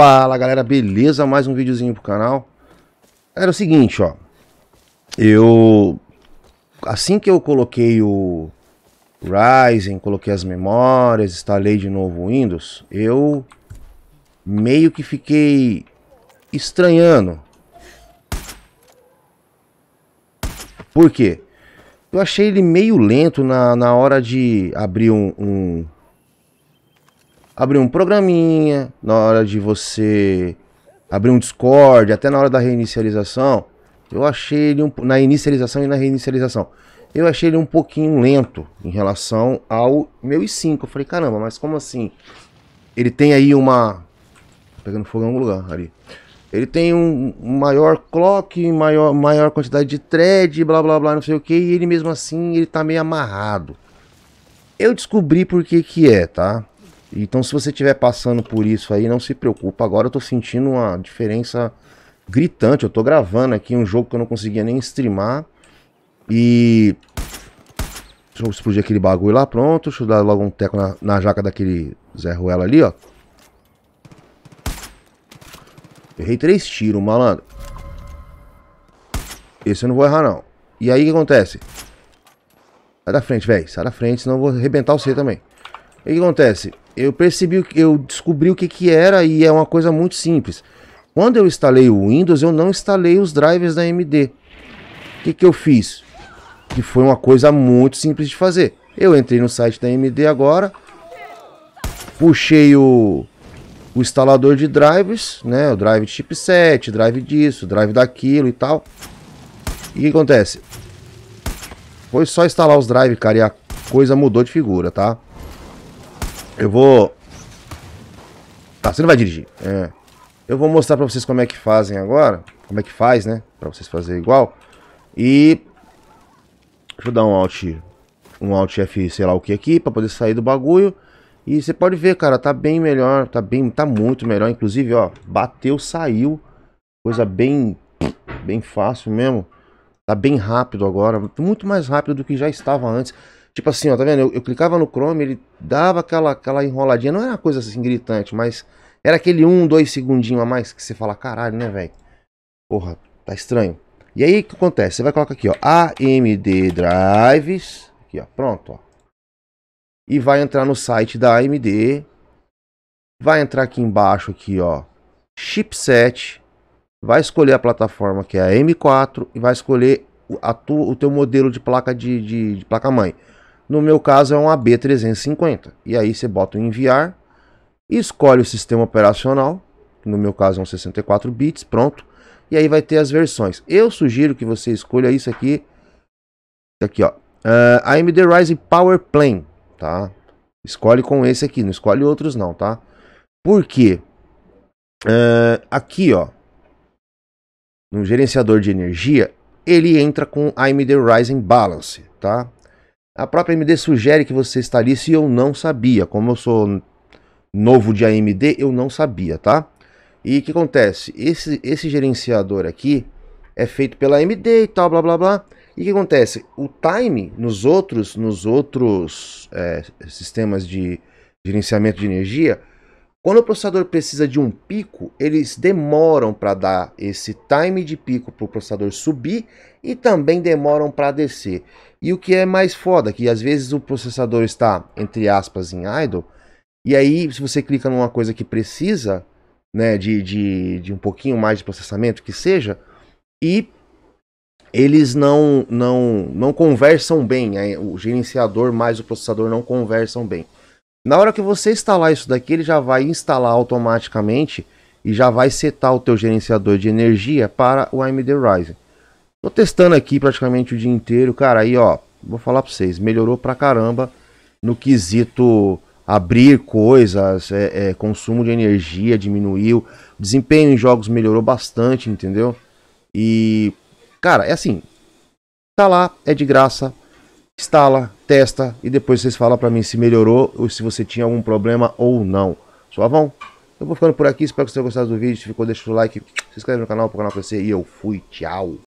Fala galera, beleza? Mais um videozinho pro canal. Era o seguinte, ó. Eu. Assim que eu coloquei o Ryzen, coloquei as memórias, instalei de novo o Windows, eu meio que fiquei estranhando. Por quê? Eu achei ele meio lento na, na hora de abrir um, um abrir um programinha, na hora de você abrir um Discord, até na hora da reinicialização, eu achei ele um, na inicialização e na reinicialização. Eu achei ele um pouquinho lento em relação ao meu i5. Eu falei, caramba, mas como assim? Ele tem aí uma pegando fogo em algum lugar ali. Ele tem um maior clock, maior, maior quantidade de thread, blá blá blá, não sei o que, e ele mesmo assim ele tá meio amarrado. Eu descobri por que que é, tá? Então, se você estiver passando por isso aí, não se preocupa. Agora eu tô sentindo uma diferença gritante. Eu tô gravando aqui um jogo que eu não conseguia nem streamar. E. Deixa eu explodir aquele bagulho lá, pronto. Deixa eu dar logo um teco na, na jaca daquele Zé Ruela ali, ó. Errei três tiros, malandro. Esse eu não vou errar, não. E aí, o que acontece? Sai da frente, velho. Sai da frente, senão eu vou arrebentar você também. E o que acontece? eu percebi, eu descobri o que, que era e é uma coisa muito simples. Quando eu instalei o Windows, eu não instalei os drivers da AMD. O que, que eu fiz? Que foi uma coisa muito simples de fazer. Eu entrei no site da AMD agora, puxei o, o instalador de drivers, né? O drive chipset, drive disso, drive daquilo e tal. E o que acontece? Foi só instalar os drives, cara, e a coisa mudou de figura, tá? Eu vou... Tá, você não vai dirigir. É. Eu vou mostrar pra vocês como é que fazem agora. Como é que faz, né? Pra vocês fazerem igual. E... Deixa eu dar um Alt... Um Alt F, sei lá o que aqui, pra poder sair do bagulho. E você pode ver, cara, tá bem melhor. Tá bem... Tá muito melhor. Inclusive, ó, bateu, saiu. Coisa bem... Bem fácil mesmo. Tá bem rápido agora. Muito mais rápido do que já estava antes. Tipo assim, ó, tá vendo? Eu, eu, clicava no Chrome, ele dava aquela, aquela enroladinha. Não era uma coisa assim gritante, mas era aquele um, dois segundinho a mais que você fala, caralho, né, velho? Porra, tá estranho. E aí, o que acontece? Você vai colocar aqui, ó, AMD Drives. Aqui, ó, pronto, ó. E vai entrar no site da AMD. Vai entrar aqui embaixo, aqui, ó, chipset. Vai escolher a plataforma que é a M4 e vai escolher a tu, o teu modelo de placa de, de, de placa-mãe. No meu caso é um AB350. E aí você bota o enviar, escolhe o sistema operacional, no meu caso é um 64 bits, pronto. E aí vai ter as versões. Eu sugiro que você escolha isso aqui, aqui ó, uh, ah, AMD Ryzen Power Plane, tá? Escolhe com esse aqui, não escolhe outros não, tá? Por quê? Uh, aqui ó, no gerenciador de energia, ele entra com AMD Ryzen Balance, tá? A própria AMD sugere que você instalasse e eu não sabia. Como eu sou novo de AMD, eu não sabia, tá? E o que acontece? Esse, esse gerenciador aqui é feito pela AMD e tal, blá blá blá. E o que acontece? O time nos outros, nos outros é, sistemas de gerenciamento de energia quando o processador precisa de um pico, eles demoram para dar esse time de pico para o processador subir e também demoram para descer. E o que é mais foda, que às vezes o processador está, entre aspas, em idle, e aí se você clica numa coisa que precisa né, de, de, de um pouquinho mais de processamento, que seja, e eles não, não, não conversam bem, o gerenciador mais o processador não conversam bem. Na hora que você instalar isso daqui, ele já vai instalar automaticamente e já vai setar o teu gerenciador de energia para o AMD Ryzen. Tô testando aqui praticamente o dia inteiro, cara, aí ó, vou falar para vocês, melhorou pra caramba no quesito abrir coisas, é, é, consumo de energia diminuiu, desempenho em jogos melhorou bastante, entendeu? E, cara, é assim, tá lá, é de graça, instala, testa e depois vocês falam para mim se melhorou ou se você tinha algum problema ou não. Suavão? Eu vou ficando por aqui, espero que vocês tenham gostado do vídeo. Se ficou, deixa o like, se inscreve no canal para o canal crescer e eu fui, tchau!